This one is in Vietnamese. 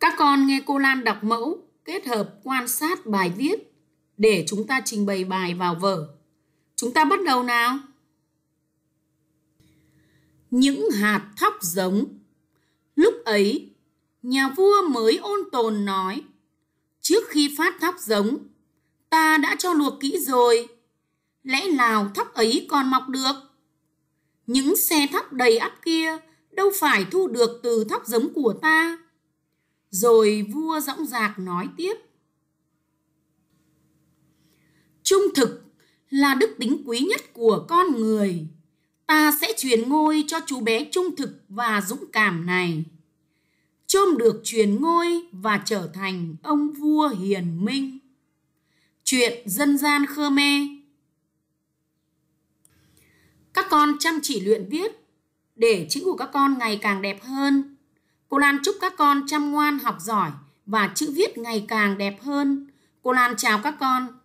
Các con nghe cô Lan đọc mẫu, kết hợp quan sát bài viết để chúng ta trình bày bài vào vở. Chúng ta bắt đầu nào. Những hạt thóc giống Lúc ấy, nhà vua mới ôn tồn nói Trước khi phát thóc giống, ta đã cho luộc kỹ rồi Lẽ nào thóc ấy còn mọc được? Những xe thóc đầy ắp kia đâu phải thu được từ thóc giống của ta rồi vua dõng dạc nói tiếp. Trung thực là đức tính quý nhất của con người. Ta sẽ truyền ngôi cho chú bé trung thực và dũng cảm này. Trôm được truyền ngôi và trở thành ông vua hiền minh. Chuyện dân gian Khmer Các con chăm chỉ luyện viết để chữ của các con ngày càng đẹp hơn Cô Lan chúc các con chăm ngoan học giỏi và chữ viết ngày càng đẹp hơn. Cô Lan chào các con.